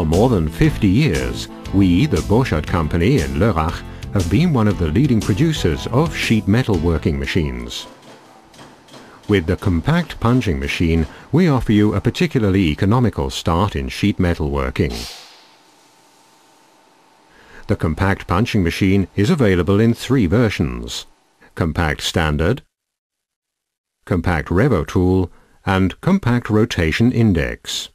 For more than 50 years, we, the Borchardt Company in Lörrach, have been one of the leading producers of sheet metal working machines. With the compact punching machine, we offer you a particularly economical start in sheet metal working. The compact punching machine is available in three versions. Compact Standard, Compact Revo Tool, and Compact Rotation Index.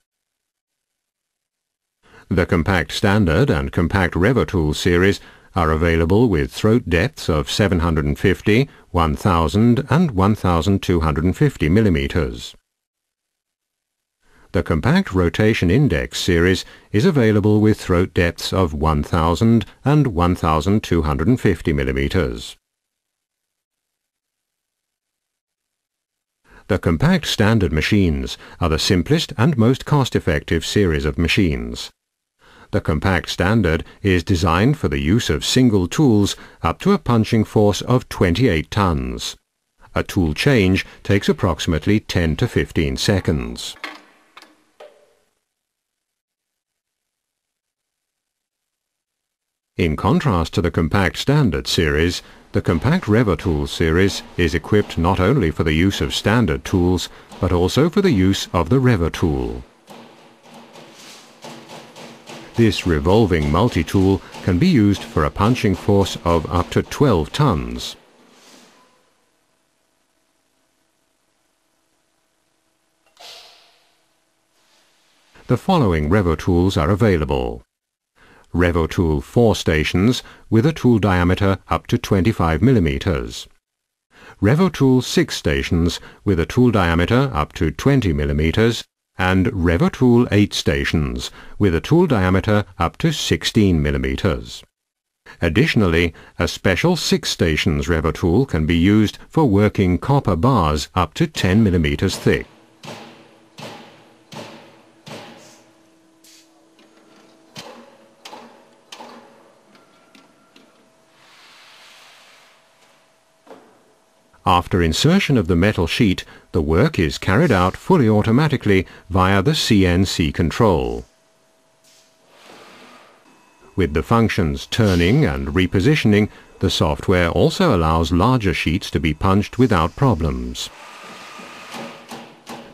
The Compact Standard and Compact Revertool series are available with throat depths of 750, 1000 and 1250 millimeters. The Compact Rotation Index series is available with throat depths of 1000 and 1250 millimeters. The compact standard machines are the simplest and most cost-effective series of machines. The compact standard is designed for the use of single tools up to a punching force of 28 tons. A tool change takes approximately 10 to 15 seconds. In contrast to the Compact Standard series, the Compact tool series is equipped not only for the use of standard tools, but also for the use of the tool. This revolving multi-tool can be used for a punching force of up to 12 tons. The following RevoTools are available. RevoTool 4 stations with a tool diameter up to 25 mm. RevoTool 6 stations with a tool diameter up to 20 mm and Revertool 8 stations with a tool diameter up to 16 mm. Additionally, a special 6 stations Revertool can be used for working copper bars up to 10 mm thick. After insertion of the metal sheet, the work is carried out fully automatically via the CNC control. With the functions turning and repositioning, the software also allows larger sheets to be punched without problems.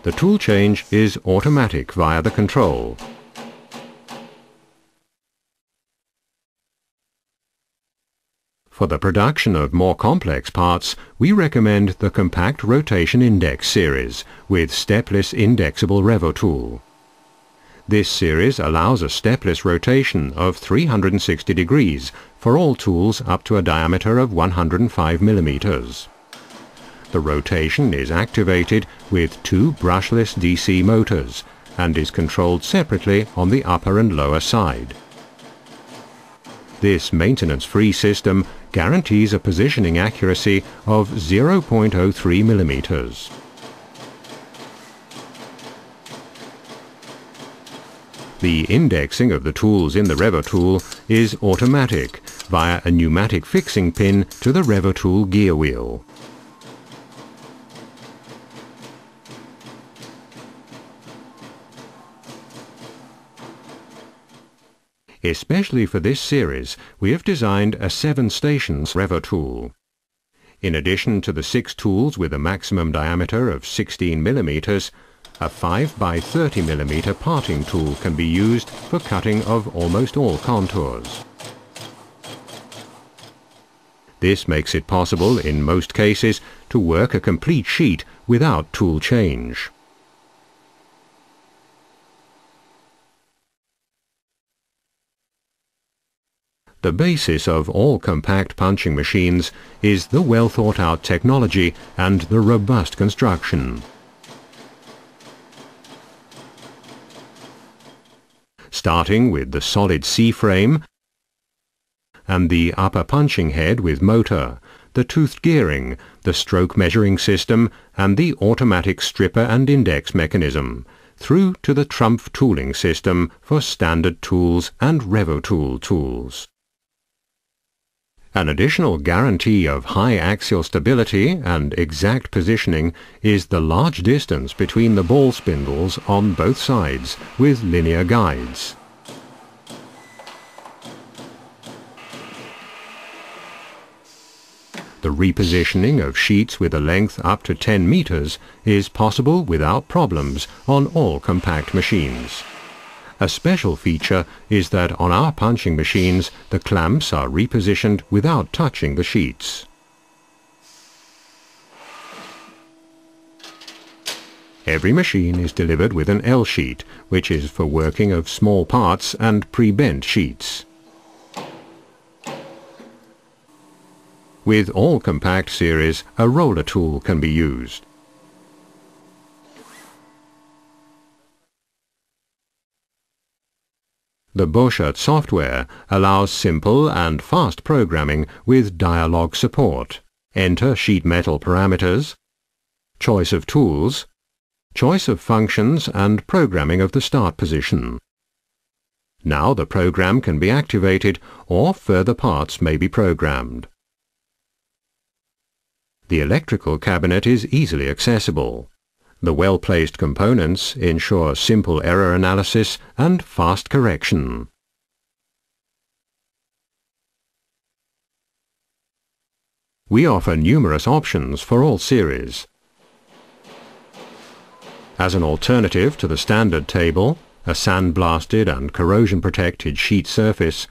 The tool change is automatic via the control. For the production of more complex parts, we recommend the Compact Rotation Index series with stepless indexable Revo tool. This series allows a stepless rotation of 360 degrees for all tools up to a diameter of 105 millimeters. The rotation is activated with two brushless DC motors and is controlled separately on the upper and lower side. This maintenance-free system guarantees a positioning accuracy of 0.03 millimeters. The indexing of the tools in the Rever tool is automatic via a pneumatic fixing pin to the Rever tool gear wheel. Especially for this series, we have designed a seven stations Revo tool. In addition to the six tools with a maximum diameter of 16 millimeters, a 5 by 30 millimeter parting tool can be used for cutting of almost all contours. This makes it possible, in most cases, to work a complete sheet without tool change. The basis of all compact punching machines is the well-thought-out technology and the robust construction. Starting with the solid C-frame and the upper punching head with motor, the toothed gearing, the stroke measuring system and the automatic stripper and index mechanism, through to the Trumpf tooling system for standard tools and RevoTool tools. An additional guarantee of high axial stability and exact positioning is the large distance between the ball spindles on both sides with linear guides. The repositioning of sheets with a length up to 10 meters is possible without problems on all compact machines. A special feature is that on our punching machines, the clamps are repositioned without touching the sheets. Every machine is delivered with an L-sheet, which is for working of small parts and pre-bent sheets. With all compact series, a roller tool can be used. The Boschert software allows simple and fast programming with dialog support. Enter sheet metal parameters, choice of tools, choice of functions and programming of the start position. Now the program can be activated or further parts may be programmed. The electrical cabinet is easily accessible. The well-placed components ensure simple error analysis and fast correction. We offer numerous options for all series. As an alternative to the standard table, a sandblasted and corrosion-protected sheet surface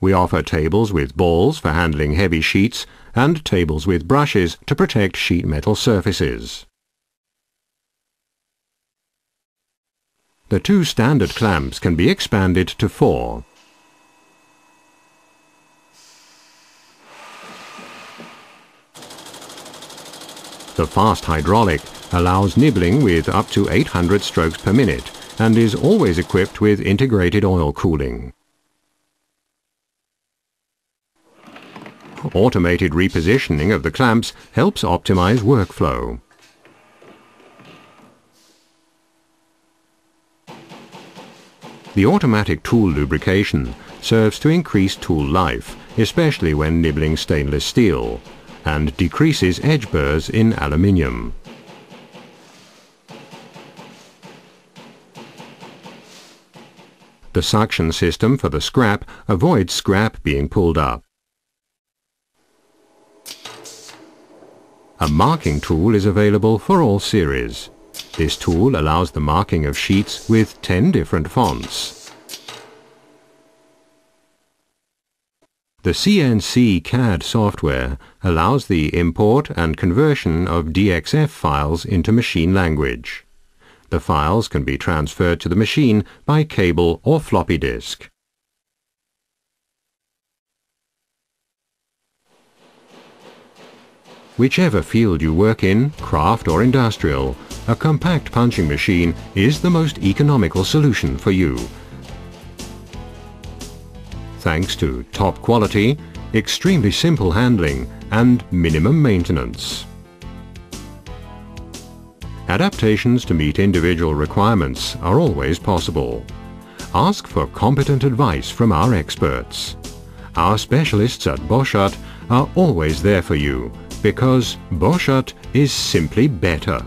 we offer tables with balls for handling heavy sheets and tables with brushes to protect sheet metal surfaces. The two standard clamps can be expanded to four. The fast hydraulic allows nibbling with up to 800 strokes per minute and is always equipped with integrated oil cooling. Automated repositioning of the clamps helps optimize workflow. The automatic tool lubrication serves to increase tool life, especially when nibbling stainless steel, and decreases edge burrs in aluminium. The suction system for the scrap avoids scrap being pulled up. A marking tool is available for all series. This tool allows the marking of sheets with 10 different fonts. The CNC CAD software allows the import and conversion of DXF files into machine language. The files can be transferred to the machine by cable or floppy disk. Whichever field you work in, craft or industrial, a compact punching machine is the most economical solution for you. Thanks to top quality, extremely simple handling and minimum maintenance. Adaptations to meet individual requirements are always possible. Ask for competent advice from our experts. Our specialists at Boschart are always there for you because Boschat is simply better.